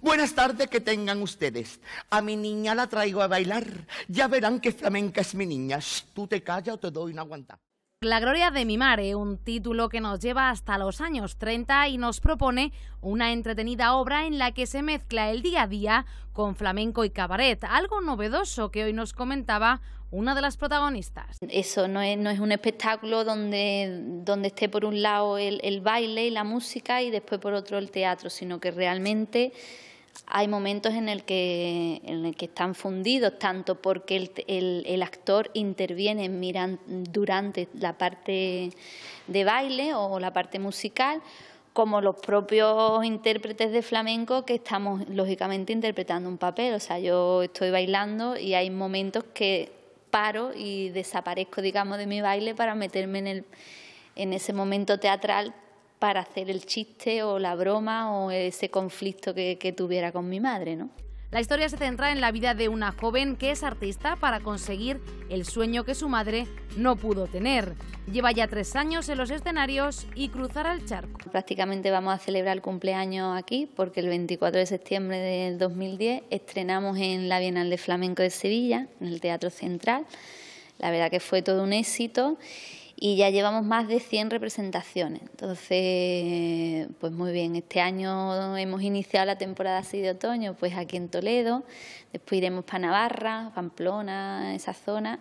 Buenas tardes que tengan ustedes. A mi niña la traigo a bailar. Ya verán que flamenca es mi niña. Tú te callas o te doy una aguantada. La Gloria de mi mare, un título que nos lleva hasta los años 30 y nos propone una entretenida obra en la que se mezcla el día a día con flamenco y cabaret, algo novedoso que hoy nos comentaba una de las protagonistas. Eso no es, un espectáculo donde, esté por un lado el baile y la música y después por otro el teatro, sino que realmente hay momentos en el que, están fundidos, tanto porque el, actor interviene durante la parte de baile o la parte musical, como los propios intérpretes de flamenco que estamos lógicamente interpretando un papel. O sea, yo estoy bailando y hay momentos que paro y desaparezco, digamos, de mi baile para meterme en, el, en ese momento teatral para hacer el chiste o la broma o ese conflicto que, tuviera con mi madre, ¿no? La historia se centra en la vida de una joven que es artista para conseguir el sueño que su madre no pudo tener. Lleva ya tres años en los escenarios y cruzar al charco. Prácticamente vamos a celebrar el cumpleaños aquí porque el 24 de septiembre del 2010 estrenamos en la Bienal de Flamenco de Sevilla, en el Teatro Central. La verdad que fue todo un éxito y ya llevamos más de 100 representaciones. Entonces, pues muy bien, este año hemos iniciado la temporada así de otoño, pues aquí en Toledo, después iremos para Navarra, Pamplona, esa zona,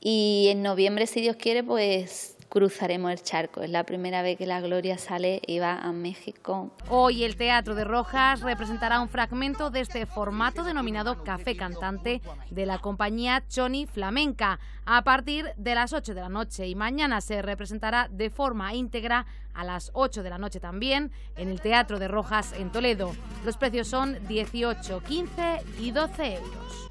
y en noviembre, si Dios quiere, pues cruzaremos el charco. Es la primera vez que la Gloria sale y va a México. Hoy el Teatro de Rojas representará un fragmento de este formato denominado Café Cantante de la compañía Choni Flamenca a partir de las 8 de la noche y mañana se representará de forma íntegra a las 8 de la noche también en el Teatro de Rojas en Toledo. Los precios son 18, 15 y 12 euros.